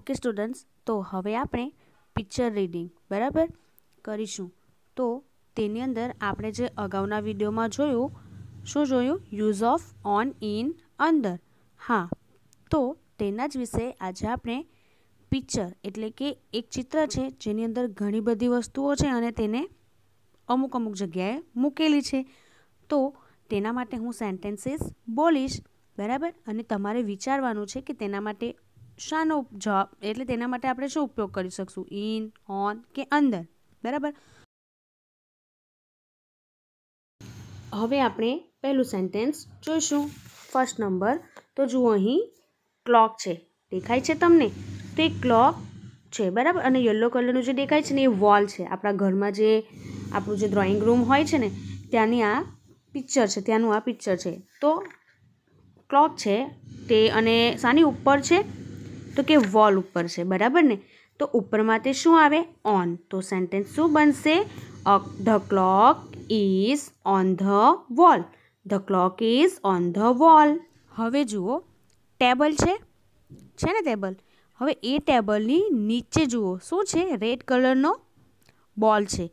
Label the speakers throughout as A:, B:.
A: Okay students તો હવે આપણે પિક્ચર રીડિંગ બરાબર કરીશું તો તેની અંદર આપણે જે અગાઉના વિડીયોમાં જોયું શું જોયું યુઝ ઓફ ઓન ઇન અંદર હા તો તેના જ વિશે આજે આપણે પિક્ચર એટલે કે એક ચિત્ર છે જેની અંદર ઘણી બધી વસ્તુઓ છે અને તેને અમુક અમુક જગ્યાએ મૂકેલી છે તો તેના માટે હું સેન્ટેન્સીસ બોલીશ બરાબર અને તમારે વિચારવાનું છે કે તેના માટે શાનો જવાબ એટલે તેના માટે આપણે શું ઉપયોગ કરી શકશું ઇન ઓન કે અંદર બરાબર હવે આપણે પહેલું સેન્ટેન્સ જોઈશું ફર્સ્ટ નંબર તો જુઓ અહીં ક્લોક છે દેખાય છે તમને તો એ ક્લોક છે બરાબર અને યલો કલરનું જે દેખાય છે ને એ વોલ છે આપણા ઘરમાં જે આપણું જે ડ્રોઈંગ રૂમ હોય છે ને ત્યાંની આ પિક્ચર છે ત્યાંનું આ પિક્ચર છે તો ક્લોક છે તે અને શાની ઉપર છે તો કે વોલ ઉપર છે બરાબર ને તો ઉપર માટે શું આવે ઓન તો સેન્ટેન્સ શું બનશે the clock is on the wall the clock is on the wall હવે જુઓ ટેબલ છે છે ને ટેબલ હવે એ ટેબલની નીચે જુઓ શું છે રેડ કલરનો બોલ છે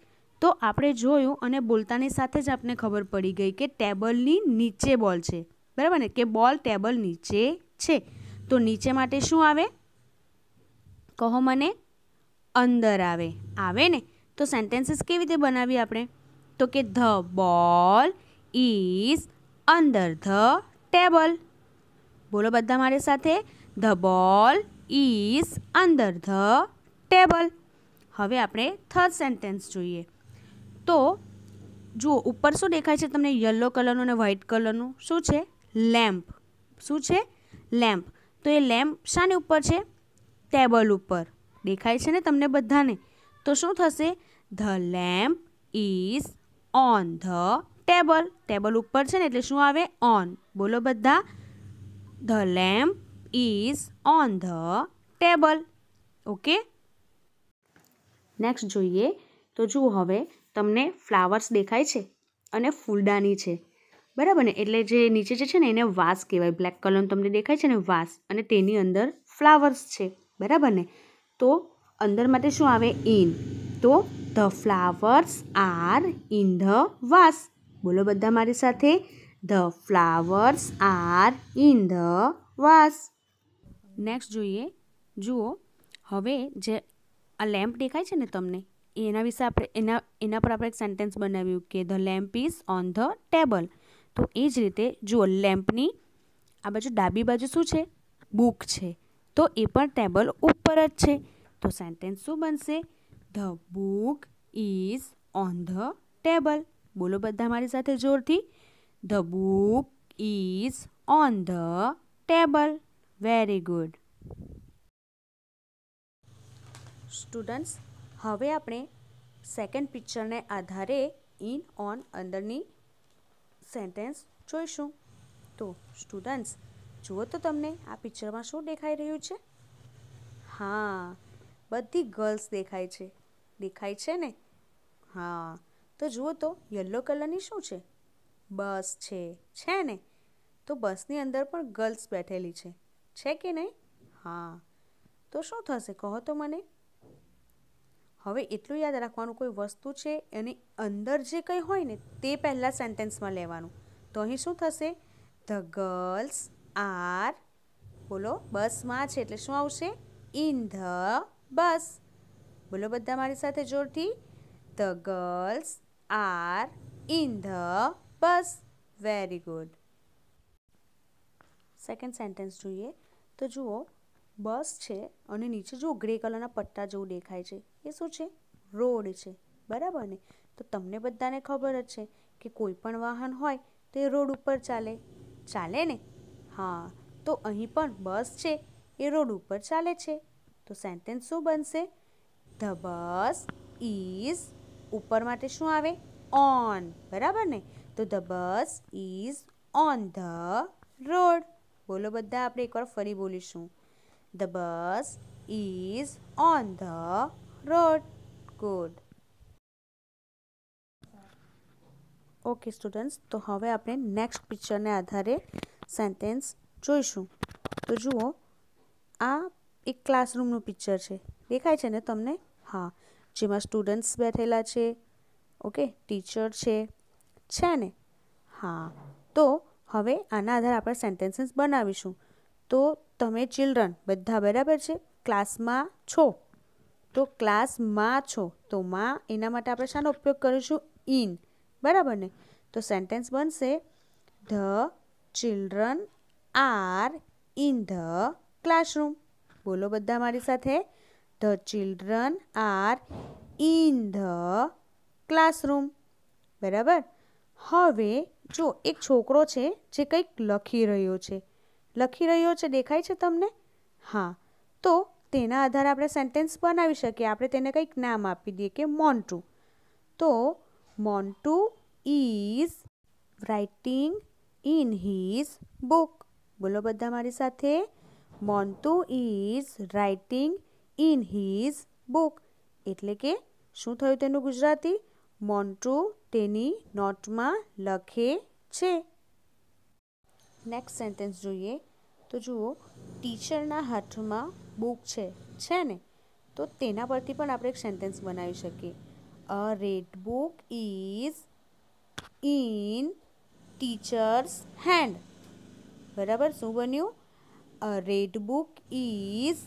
A: તો આપણે જોયું અને બોલતાની સાથે જ આપણે ખબર પડી ગઈ કે ટેબલની નીચે બોલ છે બરાબર ને કે બોલ ટેબલ નીચે છે તો નીચે માટે શું આવે કહો મને અંદર આવે આવે ને તો સેન્ટેન્સીસ કેવી રીતે બનાવીએ આપણે તો કે ધ બોલ ઇઝ અંદર ધ ટેબલ બોલો બધા મારી સાથે ધ બોલ ઇઝ અંદર ધ ટેબલ હવે આપણે થર્ડ સેન્ટેન્સ જોઈએ તો જુઓ ઉપર શું દેખાય છે તમને યલો કલરનું અને વ્હાઇટ કલરનું શું છે લેમ્પ શું છે લેમ્પ તો એ લેમ્પ શાની ઉપર છે ટેબલ ઉપર દેખાય છે ને તમને બધાને તો શું થશે the lamp is on the table table ઉપર છે ને એટલે શું આવે ઓન બોલો બધા the lamp is on the table okay next જોઈએ તો જુઓ હવે તમને ફ્લાવર્સ દેખાય છે અને ફૂલદાની છે બરાબર ને એટલે જે નીચે જે છે ને એને વાસ કહેવાય બ્લેક કલરનું તમને દેખાય છે ને વાસ અને તેની અંદર ફ્લાવર્સ છે બરાબર ને તો અંદર માટે શું આવે ઇન તો the flowers are in the vase બોલો બધા મારી સાથે the flowers are in the vase next જોઈએ જુઓ હવે જે આ લેમ્પ દેખાય છે ને તમને એના વિશે આપણે એના એના પર આપણે એક સેન્ટેન્સ બનાવ્યું કે the lamp is on the table તો એ જ રીતે જુઓ લેમ્પની આ બાજુ ડાબી બાજુ શું છે બુક છે તો એ પણ ટેબલ ઉપર જ છે તો સેન્ટેન્સ શું બનશે the book is on the table બોલો બધા મારી સાથે જોરથી the book is on the table very good students હવે આપણે સેકન્ડ પિક્ચરને આધારે ઇન ઓન અંદરની સેન્ટેન્સ જોઈશું તો સ્ટુડન્ટ્સ જુઓ તો તમને આ પિક્ચરમાં શું દેખાઈ રહ્યું છે હા બધી ગર્લ્સ દેખાય છે દેખાય છે ને હા તો જુઓ તો યલો કલરની શું છે બસ છે છે ને તો બસની અંદર પણ ગર્લ્સ બેઠેલી છે છે કે નહીં હા તો શું થશે કહો તો મને હવે એટલું યાદ રાખવાનું કોઈ વસ્તુ છે એની અંદર જે કંઈ હોય ને તે પહેલાં સેન્ટેન્સમાં લેવાનું તો અહીં શું થશે ધ ગર્લ્સ આર બોલો બસમાં છે એટલે શું આવશે ઇન ધ બસ બોલો બધા મારી સાથે જોરથી the girls are in the bus very good second sentence જોઈએ તો જુઓ બસ છે અને નીચે જુઓ ગ્રે કલરના પટ્ટા જેવું દેખાય છે એ શું છે રોડ છે બરાબર ને તો તમને બધાને ખબર જ છે કે કોઈ પણ વાહન હોય તો એ રોડ ઉપર ચાલે ચાલે ને હા તો અહીં પણ બસ છે એ રોડ ઉપર ચાલે છે તો સેન્ટેન્સ શું બનશે ધ બસ ઇઝ ઉપર માટે શું આવે ઓન બરાબર ને તો the bus is on the road બોલો બધા આપણે એકવાર ફરી બોલીશું the bus is on the road good okay students તો હવે આપણે નેક્સ્ટ પિક્ચરને આધારે સેન્ટેન્સ જોઈશું તો જુઓ આ એક ક્લાસરૂમનું પિક્ચર છે દેખાય છે ને તમને હા જેમાં સ્ટુડન્ટ્સ બેઠેલા છે ઓકે ટીચર છે છે ને હા તો હવે આના આધારે આપણે સેન્ટેન્સીસ બનાવીશું તો તમે ચિલ્ડ્રન બધા બરાબર છે ક્લાસમાં છો તો ક્લાસમાં છો તો માં એના માટે આપણે શાનો ઉપયોગ કરીશું ઇન બરાબર ને તો સેન્ટેન્સ બનશે the children are in the classroom બોલો બધા મારી સાથે the children are in the classroom બરાબર હવે જો એક છોકરો છે જે કંઈક લખી રહ્યો છે લખી રહ્યો છે દેખાય છે તમને હા તો તેના આધારે આપણે સેન્ટેન્સ બનાવી શકીએ આપણે તેને કંઈક નામ આપી દઈએ કે મોન્ટુ તો Montu is writing in his book બોલો બધા મારી સાથે Montu is writing in his book એટલે કે શું થયું તેનું ગુજરાતી મોન્ટુ તેની નોટમાં લખે છે નેક્સ્ટ સેન્ટેન્સ જોઈએ તો જુઓ ટીચરના હાથમાં બુક છે છે ને તો તેના પરથી પણ આપણે એક સેન્ટેન્સ બનાવી શકીએ a red book is in teacher's hand બરાબર શું બન્યું a red book is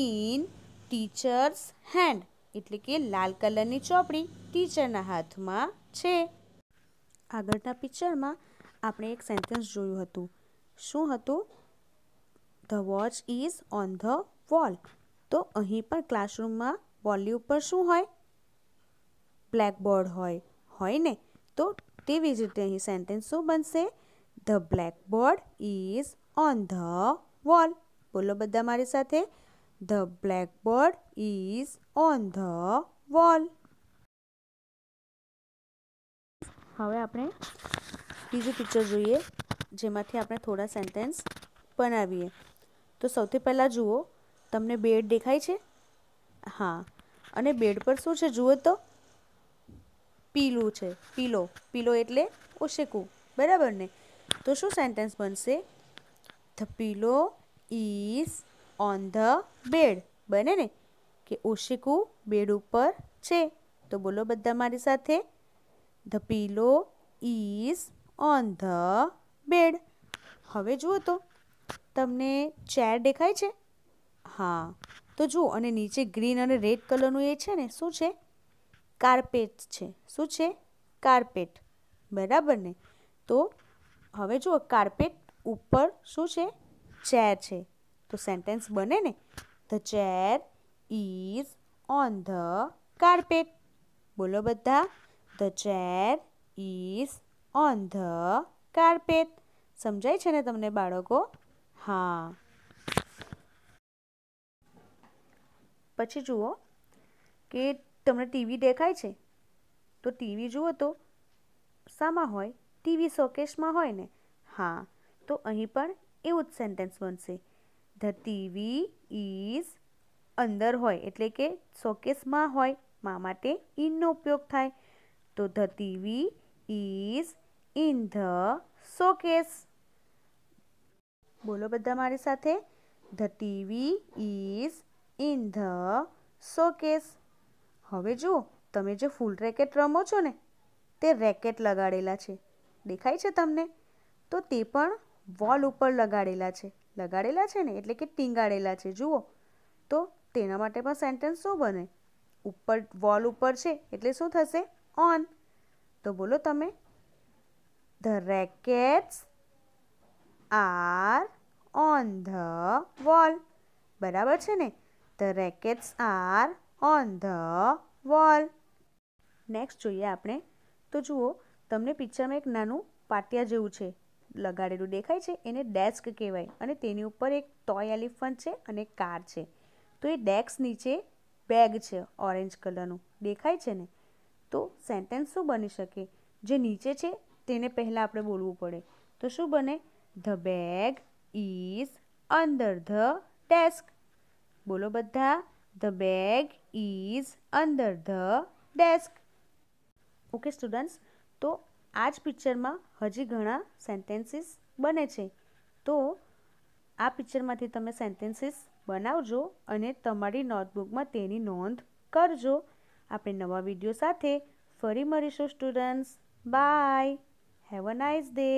A: in teacher's hand એટલે કે લાલ કલરની ચોપડી ટીચરના હાથમાં છે આગળના પિક્ચરમાં આપણે એક સેન્ટેન્સ જોયું હતું શું હતું the watch is on the wall તો અહીં પણ ક્લાસરૂમમાં વોલની ઉપર શું હોય બ્લેકબોર્ડ હોય હોય ને તો તેવી જ રીતે અહીં સેન્ટેન્સ શું બનશે the blackboard is on the wall બોલો બધા મારી સાથે the blackboard is on the wall હવે આપણે બીજું પિક્ચર જોઈએ જેમાંથી આપણે થોડા સેન્ટેન્સ બનાવીએ તો સૌથી પહેલાં જુઓ તમને બેડ દેખાય છે હા અને બેડ પર શું છે જુઓ તો પીલું છે પીલો પીલો એટલે ઓશેકું બરાબર ને તો શું સેન્ટેન્સ બનશે the pillow is on the bed બને ને કે ઓશેકું બેડ ઉપર છે તો બોલો બધા મારી સાથે the pillow is on the bed હવે જુઓ તો તમને ચેર દેખાય છે હા તો જુઓ અને નીચે ગ્રીન અને રેડ કલરનું એ છે ને શું છે કાર્પેટ છે શું છે કાર્પેટ બરાબર ને તો હવે જુઓ કાર્પેટ ઉપર શું છે ચેર છે તો સેન્ટેન્સ બને ને the chair is on the carpet બોલો બધા the chair is on the carpet સમજાય છે ને તમને બાળકો હા પછી જુઓ કે તમને ટીવી દેખાય છે તો ટીવી જુઓ તો શામાં હોય ટીવી શોકેશમાં હોય ને હા તો અહીં પણ એવું જ સેન્ટેન્સ બનશે ધ ટીવી ઇઝ અંદર હોય એટલે કે શોકેસમાં હોય મા માટે ઇનનો ઉપયોગ થાય તો the TV is in the showcase બોલો બધા મારી સાથે the TV is in the showcase હવે જુઓ તમે જે ફૂલ રેકેટ રમો છો ને તે રેકેટ લગાડેલા છે દેખાય છે તમને તો તે પણ વોલ ઉપર લગાડેલા છે લગાડેલા છે ને એટલે કે ટીંગાડેલા છે જુઓ તો તેના માટે પણ સેન્ટેન્સ શું બને ઉપર વોલ ઉપર છે એટલે શું થશે ઓન તો બોલો તમે the rackets are on the wall બરાબર છે ને The rackets are on the wall. Next જોઈએ આપણે તો જુઓ તમને પિક્ચરમાં એક નાનું પાટિયા જેવું છે લગાડેલું દેખાય છે એને ડેસ્ક કહેવાય અને તેની ઉપર એક ટોય એલિફન્ટ છે અને કાર છે તો એ ડેસ્ક નીચે બેગ છે ઓરેન્જ કલરનું દેખાય છે ને તો સેન્ટેન્સ શું બની શકે જે નીચે છે તેને પહેલાં આપણે બોલવું પડે તો શું બને ધ બેગ ઇઝ અંદર ધ ડેસ્ક બોલો બધા ધ બેગ ઇઝ અંદર ધ ડેસ્ક ઓકે સ્ટુડન્ટ્સ તો આ જ પિક્ચરમાં હજી ઘણા સેન્ટેન્સીસ બને છે તો આ પિક્ચરમાંથી તમે સેન્ટેન્સીસ બનાવજો અને તમારી નોટબુકમાં તેની નોંધ કરજો આપણે નવા વિડીયો સાથે ફરી મળીશું students bye have a nice day